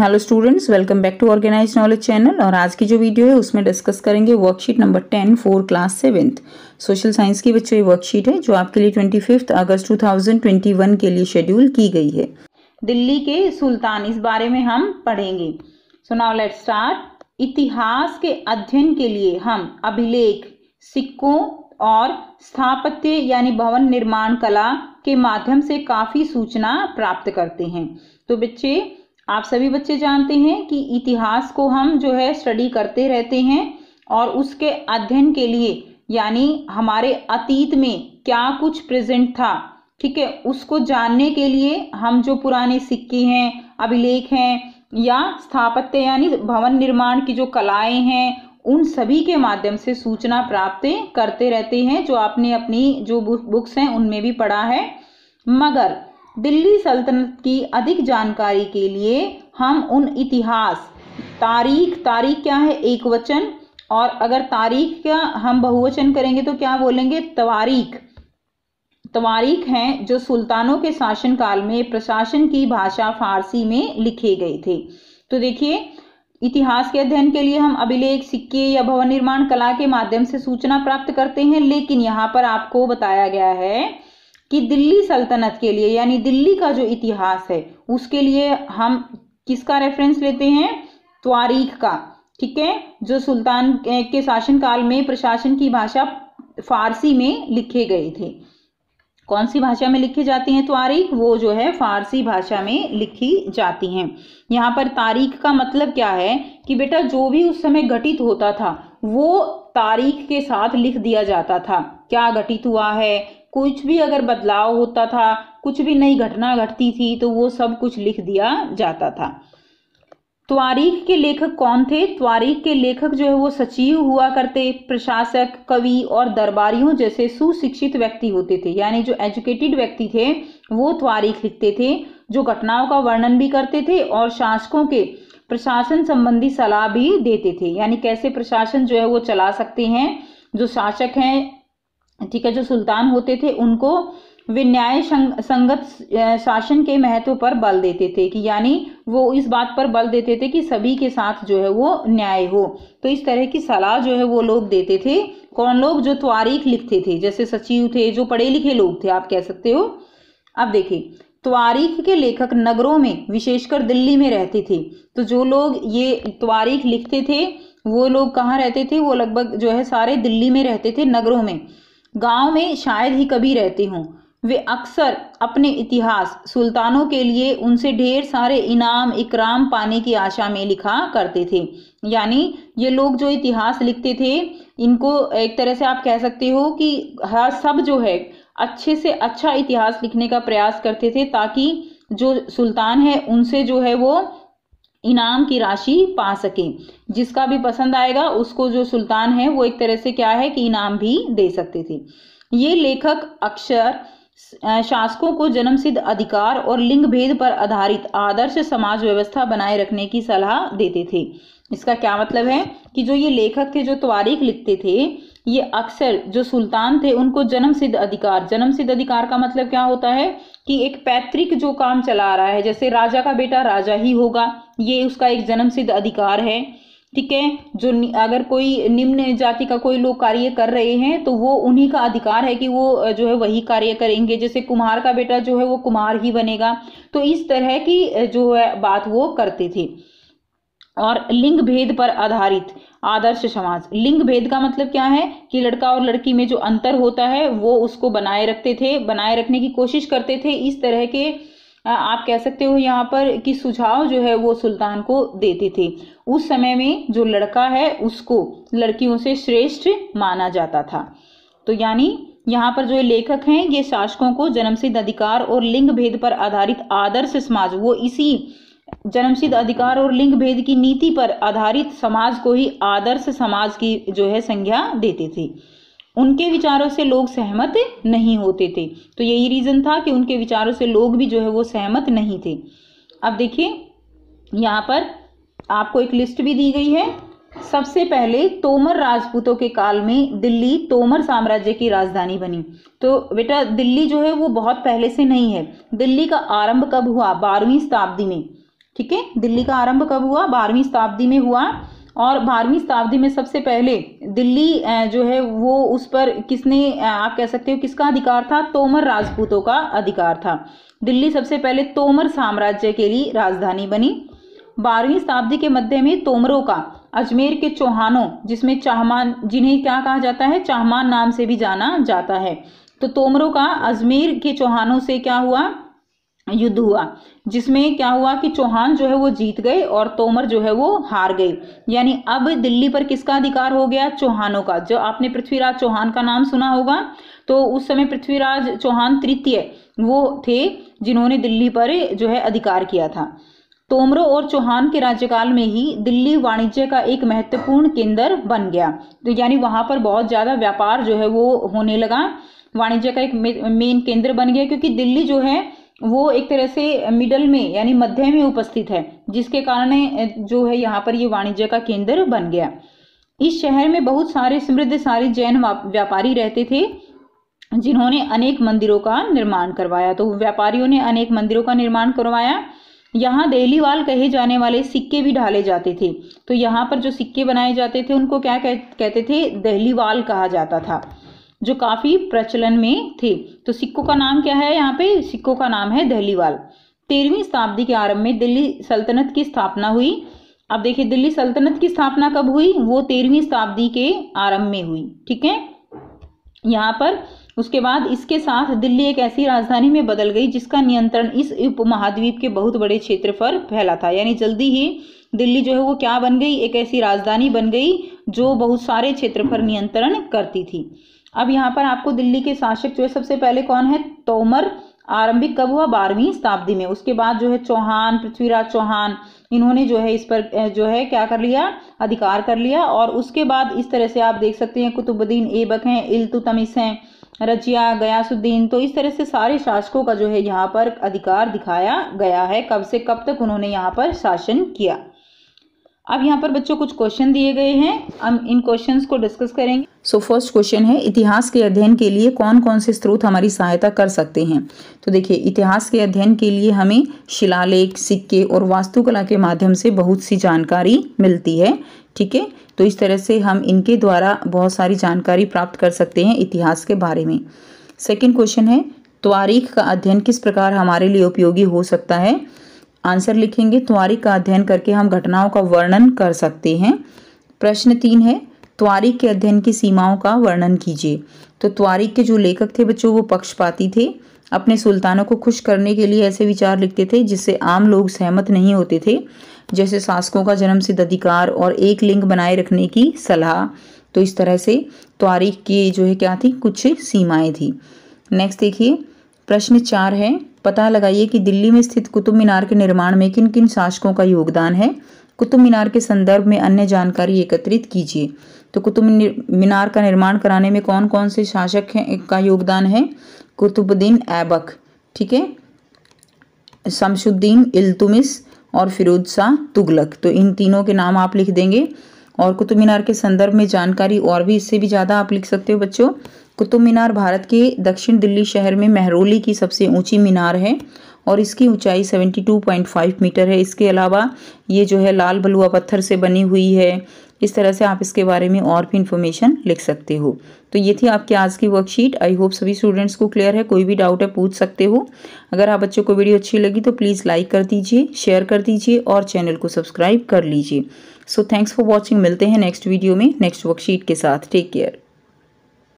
hello students welcome back to organise knowledge channel और आज की जो वीडियो है उसमें डिस्कस करेंगे worksheet number ten for class seventh social science की बच्चों की वर्कशीट है जो आपके लिए twenty fifth August two thousand twenty one के लिए शेड्यूल की गई है दिल्ली के सुल्तान इस बारे में हम पढ़ेंगे सो नाउ लेट स्टार्ट इतिहास के अध्ययन के लिए हम अभिलेख सिक्कों और स्थापत्य यानी भवन निर्माण कला के माध्यम से काफ़ी सूचना प्राप्त करते हैं तो बच्चे आप सभी बच्चे जानते हैं कि इतिहास को हम जो है स्टडी करते रहते हैं और उसके अध्ययन के लिए यानी हमारे अतीत में क्या कुछ प्रेजेंट था ठीक है उसको जानने के लिए हम जो पुराने सिक्के हैं अभिलेख हैं या स्थापत्य यानी भवन निर्माण की जो कलाएं हैं उन सभी के माध्यम से सूचना प्राप्त करते रहते हैं जो आपने अपनी जो बुक्स हैं उनमें भी पढ़ा है मगर दिल्ली सल्तनत की अधिक जानकारी के लिए हम उन इतिहास तारीख तारीख क्या है एक वचन और अगर तारीख का हम बहुवचन करेंगे तो क्या बोलेंगे तवारीख तवारीख हैं जो सुल्तानों के शासन काल में प्रशासन की भाषा फारसी में लिखे गए थे तो देखिए इतिहास के अध्ययन के लिए हम अभिलेख सिक्के या भवन निर्माण कला के माध्यम से सूचना प्राप्त करते हैं लेकिन यहाँ पर आपको बताया गया है कि दिल्ली सल्तनत के लिए यानी दिल्ली का जो इतिहास है उसके लिए हम किसका रेफरेंस लेते हैं त्वारीख का ठीक है जो सुल्तान के शासनकाल में प्रशासन की भाषा फारसी में लिखे गए थे कौन सी भाषा में लिखी जाती हैं तारीख वो जो है फारसी भाषा में लिखी जाती हैं यहाँ पर तारीख का मतलब क्या है कि बेटा जो भी उस समय घटित होता था वो तारीख के साथ लिख दिया जाता था क्या घटित हुआ है कुछ भी अगर बदलाव होता था कुछ भी नई घटना घटती थी तो वो सब कुछ लिख दिया जाता था त्वारीख के लेखक कौन थे त्वारीख के लेखक जो है वो सचिव हुआ करते प्रशासक कवि और दरबारियों जैसे सुशिक्षित व्यक्ति होते थे यानी जो एजुकेटेड व्यक्ति थे वो त्वारीख लिखते थे जो घटनाओं का वर्णन भी करते थे और शासकों के प्रशासन संबंधी सलाह भी देते थे यानी कैसे प्रशासन जो है वो चला सकते हैं जो शासक हैं ठीक है जो सुल्तान होते थे उनको वे न्याय संगत शासन के महत्व पर बल देते थे कि यानी वो इस बात पर बल देते थे कि सभी के साथ जो है वो न्याय हो तो इस तरह की सलाह जो है वो लोग देते थे कौन लोग जो त्वारीख लिखते थे जैसे सचिव थे जो पढ़े लिखे लोग थे आप कह सकते हो अब देखिए त्वारीख के लेखक नगरों में विशेषकर दिल्ली में रहते थे तो जो लोग ये त्वारीख लिखते थे वो लोग कहाँ रहते थे वो लगभग जो है सारे दिल्ली में रहते थे नगरों में गांव में शायद ही कभी रहते हों वे अक्सर अपने इतिहास सुल्तानों के लिए उनसे ढेर सारे इनाम इकराम पाने की आशा में लिखा करते थे यानी ये लोग जो इतिहास लिखते थे इनको एक तरह से आप कह सकते हो कि हर सब जो है अच्छे से अच्छा इतिहास लिखने का प्रयास करते थे ताकि जो सुल्तान है उनसे जो है वो इनाम की राशि पा सकें जिसका भी पसंद आएगा उसको जो सुल्तान है वो एक तरह से क्या है कि इनाम भी दे सकते थे ये लेखक अक्षर शासकों को जन्मसिद्ध अधिकार और लिंग भेद पर आधारित आदर्श समाज व्यवस्था बनाए रखने की सलाह देते थे इसका क्या मतलब है कि जो ये लेखक थे जो तवारीख लिखते थे ये अक्सर जो सुल्तान थे उनको जन्म सिद्ध अधिकार जन्म सिद्ध अधिकार का मतलब क्या होता है कि एक पैतृक जो काम चला रहा है जैसे राजा का बेटा राजा ही होगा ये उसका एक जन्म सिद्ध अधिकार है ठीक है जो अगर कोई निम्न जाति का कोई लोग कार्य कर रहे हैं तो वो उन्हीं का अधिकार है कि वो जो है वही कार्य करेंगे जैसे कुमार का बेटा जो है वो कुम्हार ही बनेगा तो इस तरह की जो है बात वो करते थे और लिंग भेद पर आधारित आदर्श समाज लिंग भेद का मतलब क्या है कि लड़का और लड़की में जो अंतर होता है वो उसको बनाए रखते थे बनाए रखने की कोशिश करते थे इस तरह के आप कह सकते हो यहाँ पर कि सुझाव जो है वो सुल्तान को देते थे उस समय में जो लड़का है उसको लड़कियों से श्रेष्ठ माना जाता था तो यानी यहाँ पर जो लेखक हैं ये शासकों को जन्मसिद्ध अधिकार और लिंग भेद पर आधारित आदर्श समाज वो इसी जन्मसिद्ध अधिकार और लिंग भेद की नीति पर आधारित समाज को ही आदर्श समाज की जो है संज्ञा देते थे उनके विचारों से लोग सहमत नहीं होते थे तो यही रीजन था कि उनके विचारों से लोग भी जो है वो सहमत नहीं थे अब देखिए यहाँ पर आपको एक लिस्ट भी दी गई है सबसे पहले तोमर राजपूतों के काल में दिल्ली तोमर साम्राज्य की राजधानी बनी तो बेटा दिल्ली जो है वो बहुत पहले से नहीं है दिल्ली का आरंभ कब हुआ बारहवीं शताब्दी में ठीक है दिल्ली का आरंभ कब हुआ बारहवीं शताब्दी में हुआ और बारहवीं शताब्दी में सबसे पहले दिल्ली जो है वो उस पर किसने आप कह सकते हो किसका अधिकार था तोमर राजपूतों का अधिकार था दिल्ली सबसे पहले तोमर साम्राज्य के लिए राजधानी बनी बारहवीं शताब्दी के मध्य में तोमरों का अजमेर के चौहानों जिसमें चाहमान जिन्हें क्या कहा जाता है चाहमान नाम से भी जाना जाता है तो तोमरों का अजमेर के चौहानों से क्या हुआ युद्ध हुआ जिसमें क्या हुआ कि चौहान जो है वो जीत गए और तोमर जो है वो हार गए यानी अब दिल्ली पर किसका अधिकार हो गया चौहानों का जो आपने पृथ्वीराज चौहान का नाम सुना होगा तो उस समय पृथ्वीराज चौहान तृतीय वो थे जिन्होंने दिल्ली पर जो है अधिकार किया था तोमरों और चौहान के राज्यकाल में ही दिल्ली वाणिज्य का एक महत्वपूर्ण केंद्र बन गया तो यानी वहां पर बहुत ज्यादा व्यापार जो है वो होने लगा वाणिज्य का एक मेन केंद्र बन गया क्योंकि दिल्ली जो है वो एक तरह से मिडल में यानी मध्य में उपस्थित है जिसके कारण जो है यहाँ पर ये वाणिज्य का केंद्र बन गया इस शहर में बहुत सारे समृद्धशाली जैन व्यापारी रहते थे जिन्होंने अनेक मंदिरों का निर्माण करवाया तो व्यापारियों ने अनेक मंदिरों का निर्माण करवाया यहाँ दहलीवाल कहे जाने वाले सिक्के भी ढाले जाते थे तो यहाँ पर जो सिक्के बनाए जाते थे उनको क्या कहते थे दहलीवाल कहा जाता था जो काफ़ी प्रचलन में थे तो सिक्कों का नाम क्या है यहाँ पे सिक्कों का नाम है दहलीवाल तेरहवीं शताब्दी के आरंभ में दिल्ली सल्तनत की स्थापना हुई अब देखिए दिल्ली सल्तनत की स्थापना कब हुई वो तेरहवीं शताब्दी के आरंभ में हुई ठीक है यहाँ पर उसके बाद इसके साथ दिल्ली एक ऐसी राजधानी में बदल गई जिसका नियंत्रण इस उप महाद्वीप के बहुत बड़े क्षेत्र पर फैला था यानी जल्दी ही दिल्ली जो है वो क्या बन गई एक ऐसी राजधानी बन गई जो बहुत सारे क्षेत्र पर नियंत्रण करती थी अब यहाँ पर आपको दिल्ली के शासक जो है सबसे पहले कौन है तोमर आरंभिक कब हुआ बारहवीं शताब्दी में उसके बाद जो है चौहान पृथ्वीराज चौहान इन्होंने जो है इस पर जो है क्या कर लिया अधिकार कर लिया और उसके बाद इस तरह से आप देख सकते हैं कुतुबुद्दीन एबक हैं इल्तुतमिस हैं रजिया गयासुद्दीन तो इस तरह से सारे शासकों का जो है यहाँ पर अधिकार दिखाया गया है कब से कब तक उन्होंने यहाँ पर शासन किया अब यहाँ पर बच्चों कुछ क्वेश्चन दिए गए हैं हम इन क्वेश्चंस को डिस्कस करेंगे सो फर्स्ट क्वेश्चन है इतिहास के अध्ययन के लिए कौन कौन से स्रोत हमारी सहायता कर सकते हैं तो देखिए इतिहास के अध्ययन के लिए हमें शिलालेख सिक्के और वास्तुकला के माध्यम से बहुत सी जानकारी मिलती है ठीक है तो इस तरह से हम इनके द्वारा बहुत सारी जानकारी प्राप्त कर सकते हैं इतिहास के बारे में सेकेंड क्वेश्चन है तारीख का अध्ययन किस प्रकार हमारे लिए उपयोगी हो सकता है आंसर लिखेंगे त्वारी का अध्ययन करके हम घटनाओं का वर्णन कर सकते हैं प्रश्न तीन है त्वारी के अध्ययन की सीमाओं का वर्णन कीजिए तो त्वारी के जो लेखक थे बच्चों वो पक्षपाती थे अपने सुल्तानों को खुश करने के लिए ऐसे विचार लिखते थे जिससे आम लोग सहमत नहीं होते थे जैसे शासकों का जन्म सिद्ध अधिकार और एक लिंग बनाए रखने की सलाह तो इस तरह से त्वारी की जो है क्या थी कुछ सीमाएं थी नेक्स्ट देखिए प्रश्न चार है पता लगाइए कि दिल्ली में स्थित कुतुब मीनार के निर्माण में किन किन शासकों का योगदान है कुतुब मीनार के संदर्भ में अन्य जानकारी एकत्रित कीजिए तो कुतुब मीनार का निर्माण कराने में कौन कौन से शासक का योगदान है कुतुबुद्दीन ऐबक ठीक है शमशुद्दीन इल्तुमिस और फिरोज शाह तुगलक तो इन तीनों के नाम आप लिख देंगे और कुतुब मीनार के संदर्भ में जानकारी और भी इससे भी ज़्यादा आप लिख सकते हो बच्चों कुतुब मीनार भारत के दक्षिण दिल्ली शहर में महरोली की सबसे ऊंची मीनार है और इसकी ऊंचाई 72.5 मीटर है इसके अलावा ये जो है लाल बलुआ पत्थर से बनी हुई है इस तरह से आप इसके बारे में और भी इन्फॉर्मेशन लिख सकते हो तो ये थी आपकी आज की वर्कशीट आई होप सभी स्टूडेंट्स को क्लियर है कोई भी डाउट है पूछ सकते हो अगर आप बच्चों को वीडियो अच्छी लगी तो प्लीज़ लाइक कर दीजिए शेयर कर दीजिए और चैनल को सब्सक्राइब कर लीजिए सो थैंक्स फॉर वॉचिंग मिलते हैं नेक्स्ट वीडियो में नेक्स्ट वर्कशीट के साथ टेक केयर